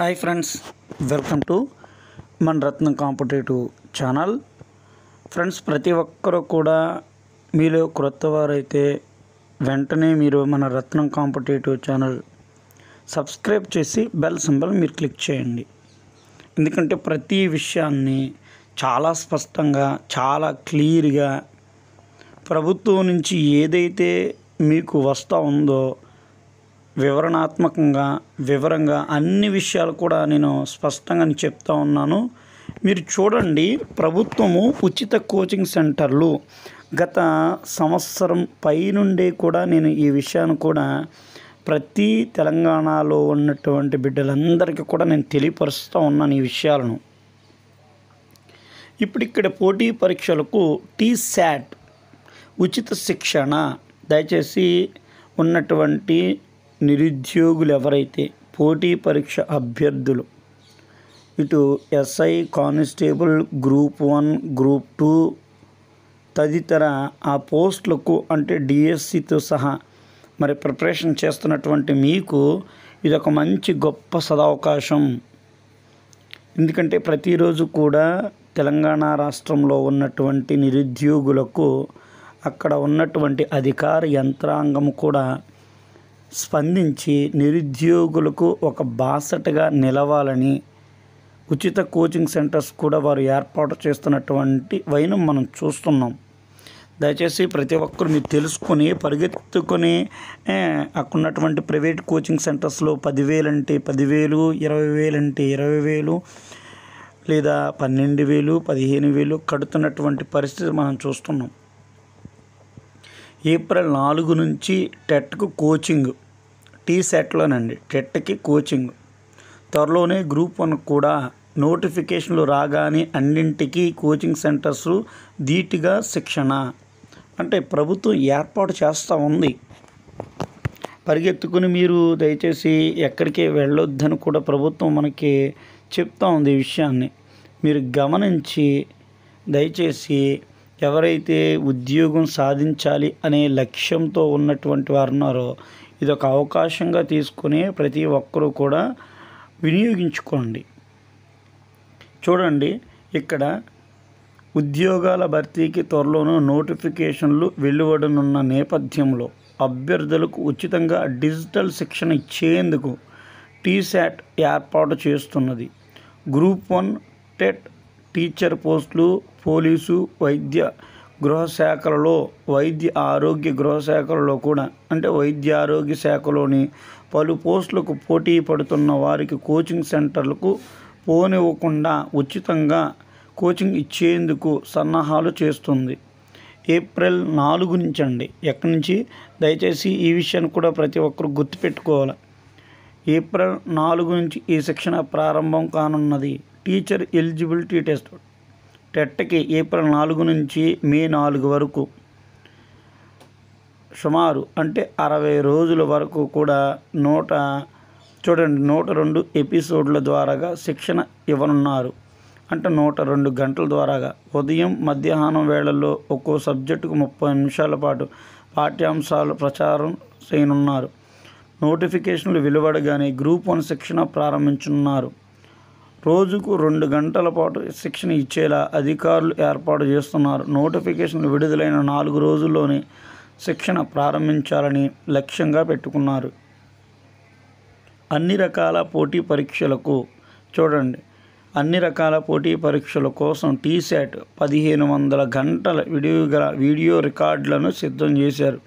hi friends welcome to మన Ratnam competitive channel friends ప్రతి ఒక్కరూ కూడా మీలో క్రొత్త వారైతే వెంటనే మీరు మన రత్నం కాంపిటేటివ్ ఛానల్ సబ్స్క్రైబ్ చేసి బెల్ సింబల్ మీరు క్లిక్ చేయండి ఎందుకంటే ప్రతి విషయాన్ని చాలా స్పష్టంగా చాలా క్లియర్గా ప్రభుత్వం నుంచి ఏదైతే మీకు వస్తూ ఉందో వివరణాత్మకంగా వివరంగా అన్ని విషయాలు కూడా నేను స్పష్టంగా చెప్తా ఉన్నాను మీరు చూడండి ప్రభుత్వము ఉచిత కోచింగ్ సెంటర్లు గత సంవత్సరం పై నుండే కూడా నేను ఈ విషయాన్ని కూడా ప్రతి తెలంగాణలో ఉన్నటువంటి బిడ్డలందరికీ కూడా నేను తెలియపరుస్తూ ఉన్నాను ఈ విషయాలను ఇప్పుడు ఇక్కడ పోటీ పరీక్షలకు టీశాట్ ఉచిత శిక్షణ దయచేసి ఉన్నటువంటి నిరుద్యోగులు ఎవరైతే పోటీ పరీక్ష అభ్యర్థులు ఇటు SI constable group one group two తదితర ఆ పోస్టులకు అంటే డిఎస్సితో సహా మరి ప్రిపరేషన్ చేస్తున్నటువంటి మీకు ఇది ఒక మంచి గొప్ప సదవకాశం ఎందుకంటే ప్రతిరోజు కూడా తెలంగాణ రాష్ట్రంలో ఉన్నటువంటి నిరుద్యోగులకు అక్కడ ఉన్నటువంటి అధికార యంత్రాంగం కూడా స్పందించి నిరుద్యోగులకు ఒక బాసటగా నిలవాలని ఉచిత కోచింగ్ సెంటర్స్ కూడా వారు ఏర్పాటు చేస్తున్నటువంటి వైనం మనం చూస్తున్నాం దయచేసి ప్రతి ఒక్కరు మీరు తెలుసుకొని పరిగెత్తుకొని అక్కడ ఉన్నటువంటి ప్రైవేట్ కోచింగ్ సెంటర్స్లో పదివేలంటే పదివేలు ఇరవై వేలంటే ఇరవై వేలు లేదా పన్నెండు వేలు పదిహేను వేలు కడుతున్నటువంటి పరిస్థితి మనం చూస్తున్నాం ఏప్రిల్ నాలుగు నుంచి టెట్కు కోచింగ్ టీ సెట్లోనండి టెట్కి కోచింగ్ త్వరలోనే గ్రూప్ వన్ కూడా నోటిఫికేషన్లు రాగానే అన్నింటికీ కోచింగ్ సెంటర్స్ ధీటుగా శిక్షణ అంటే ప్రభుత్వం ఏర్పాటు చేస్తూ ఉంది పరిగెత్తుకుని మీరు దయచేసి ఎక్కడికి వెళ్ళొద్దని కూడా ప్రభుత్వం మనకి చెప్తా ఉంది ఈ విషయాన్ని మీరు గమనించి దయచేసి ఎవరైతే ఉద్యోగం సాధించాలి అనే లక్ష్యంతో ఉన్నటువంటి వారు ఉన్నారో ఇది ఒక అవకాశంగా తీసుకుని ప్రతి ఒక్కరూ కూడా వినియోగించుకోండి చూడండి ఇక్కడ ఉద్యోగాల భర్తీకి త్వరలోనూ నోటిఫికేషన్లు వెలువడనున్న నేపథ్యంలో అభ్యర్థులకు ఉచితంగా డిజిటల్ శిక్షణ ఇచ్చేందుకు టీశాట్ ఏర్పాటు చేస్తున్నది గ్రూప్ వన్ టెట్ టీచర్ పోస్టులు పోలీసు వైద్య గృహ శాఖలలో వైద్య ఆరోగ్య గృహ శాఖలలో కూడా అంటే వైద్య ఆరోగ్య శాఖలోని పలు పోస్టులకు పోటీ పడుతున్న వారికి కోచింగ్ సెంటర్లకు పోనివ్వకుండా ఉచితంగా కోచింగ్ ఇచ్చేందుకు సన్నాహాలు చేస్తుంది ఏప్రిల్ నాలుగు నుంచి అండి ఎక్కడి నుంచి దయచేసి ఈ విషయాన్ని కూడా ప్రతి ఒక్కరు గుర్తుపెట్టుకోవాలి ఏప్రిల్ నాలుగు నుంచి ఈ శిక్షణ ప్రారంభం కానున్నది టీచర్ ఎలిజిబిలిటీ టెస్ట్ టెట్కి ఏప్రిల్ నాలుగు నుంచి మే నాలుగు వరకు సుమారు అంటే అరవై రోజుల వరకు కూడా నూట చూడండి నూట రెండు ఎపిసోడ్ల ద్వారాగా శిక్షణ ఇవ్వనున్నారు అంటే నూట రెండు గంటల ద్వారాగా ఉదయం మధ్యాహ్నం వేళల్లో ఒక్కో సబ్జెక్టుకు ముప్పై నిమిషాల పాటు పాఠ్యాంశాలు ప్రచారం చేయనున్నారు నోటిఫికేషన్లు వెలువడగానే గ్రూప్ వన్ శిక్షణ ప్రారంభించనున్నారు రోజుకు రెండు గంటల పాటు శిక్షణ ఇచ్చేలా అధికారులు ఏర్పాటు చేస్తున్నారు నోటిఫికేషన్లు విడుదలైన నాలుగు రోజుల్లోనే శిక్షణ ప్రారంభించాలని లక్ష్యంగా పెట్టుకున్నారు అన్ని రకాల పోటీ పరీక్షలకు చూడండి అన్ని రకాల పోటీ పరీక్షల కోసం టీశాట్ పదిహేను వందల గంటల వీడియో వీడియో రికార్డులను సిద్ధం చేశారు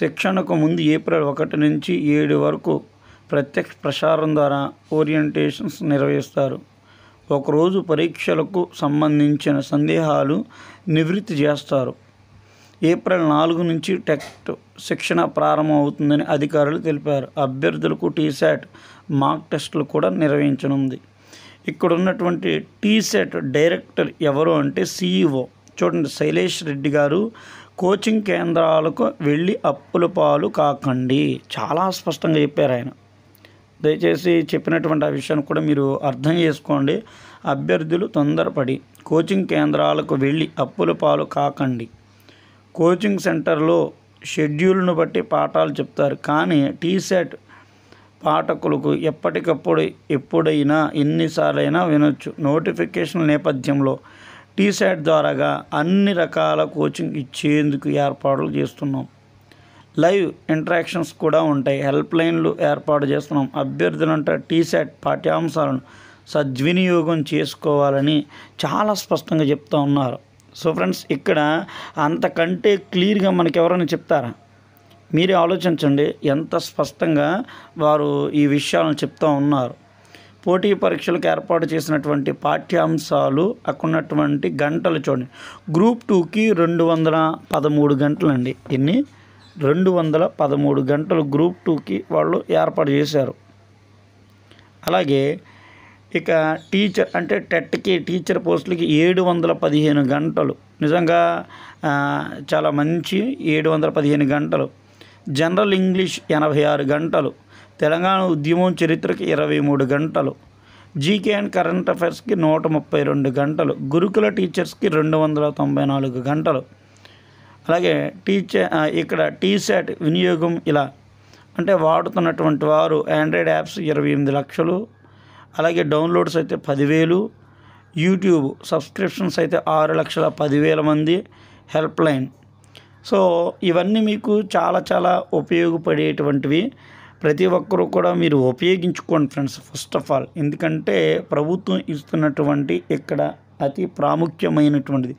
శిక్షణకు ముందు ఏప్రిల్ ఒకటి నుంచి ఏడు వరకు ప్రత్యక్ష ప్రసారం ద్వారా ఓరియంటేషన్స్ నిర్వహిస్తారు ఒకరోజు పరీక్షలకు సంబంధించిన సందేహాలు నివృత్తి చేస్తారు ఏప్రిల్ నాలుగు నుంచి టెక్ట్ శిక్షణ ప్రారంభమవుతుందని అధికారులు తెలిపారు అభ్యర్థులకు టీసెట్ మాక్ టెస్టులు కూడా నిర్వహించనుంది ఇక్కడ ఉన్నటువంటి టీసెట్ డైరెక్టర్ ఎవరు అంటే సీఈఓ చూడండి శైలేష్ రెడ్డి గారు కోచింగ్ కేంద్రాలకు వెళ్ళి అప్పుల పాలు కాకండి చాలా స్పష్టంగా చెప్పారు ఆయన దయచేసి చెప్పినటువంటి ఆ విషయాన్ని కూడా మీరు అర్థం చేసుకోండి అభ్యర్థులు తొందరపడి కోచింగ్ కేంద్రాలకు వెళ్ళి అప్పుల పాలు కాకండి కోచింగ్ సెంటర్లో షెడ్యూల్ను బట్టి పాఠాలు చెప్తారు కానీ టీసెట్ పాఠకులకు ఎప్పటికప్పుడు ఎప్పుడైనా ఎన్నిసార్లైనా వినొచ్చు నోటిఫికేషన్ నేపథ్యంలో టీసెట్ ద్వారాగా అన్ని రకాల కోచింగ్ ఇచ్చేందుకు ఏర్పాట్లు చేస్తున్నాం లైవ్ ఇంటరాక్షన్స్ కూడా ఉంటాయి హెల్ప్ లైన్లు ఏర్పాటు చేస్తున్నాం అభ్యర్థులంట టీసెట్ పాఠ్యాంశాలను సద్వినియోగం చేసుకోవాలని చాలా స్పష్టంగా చెప్తూ ఉన్నారు సో ఫ్రెండ్స్ ఇక్కడ అంతకంటే క్లియర్గా మనకి ఎవరైనా చెప్తారా మీరే ఆలోచించండి ఎంత స్పష్టంగా వారు ఈ విషయాలను చెప్తూ ఉన్నారు పోటీ పరీక్షలకు ఏర్పాటు చేసినటువంటి పాఠ్యాంశాలు అక్కడున్నటువంటి గంటలు చూడండి గ్రూప్ టూకి రెండు వందల పదమూడు గంటలండి ఎన్ని రెండు వందల పదమూడు గంటలు గ్రూప్ టూకి వాళ్ళు ఏర్పాటు చేశారు అలాగే ఇక టీచర్ అంటే టెట్కి టీచర్ పోస్టులకి ఏడు వందల పదిహేను గంటలు నిజంగా చాలా మంచి ఏడు వందల పదిహేను గంటలు జనరల్ ఇంగ్లీష్ ఎనభై ఆరు గంటలు తెలంగాణ ఉద్యమం చరిత్రకి ఇరవై మూడు గంటలు జీకే అండ్ కరెంట్ అఫైర్స్కి నూట ముప్పై రెండు గంటలు గురుకుల టీచర్స్కి రెండు వందల తొంభై నాలుగు గంటలు అలాగే టీచర్ ఇక్కడ టీ సెట్ వినియోగం ఇలా అంటే వాడుతున్నటువంటి వారు ఆండ్రాయిడ్ యాప్స్ ఇరవై ఎనిమిది లక్షలు అలాగే డౌన్లోడ్స్ అయితే పదివేలు యూట్యూబ్ సబ్స్క్రిప్షన్స్ అయితే ఆరు లక్షల పదివేల మంది హెల్ప్ లైన్ సో ఇవన్నీ మీకు చాలా చాలా ఉపయోగపడేటువంటివి ప్రతి ఒక్కరూ కూడా మీరు ఉపయోగించుకోండి ఫ్రెండ్స్ ఫస్ట్ ఆఫ్ ఆల్ ఎందుకంటే ప్రభుత్వం ఇస్తున్నటువంటి ఇక్కడ అతి ప్రాముఖ్యమైనటువంటిది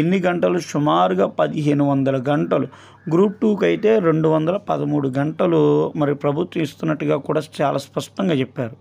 ఎన్ని గంటలు సుమారుగా పదిహేను వందల గంటలు గ్రూప్ టూకి అయితే రెండు వందల పదమూడు గంటలు మరి ప్రభుత్వం ఇస్తున్నట్టుగా కూడా చాలా స్పష్టంగా చెప్పారు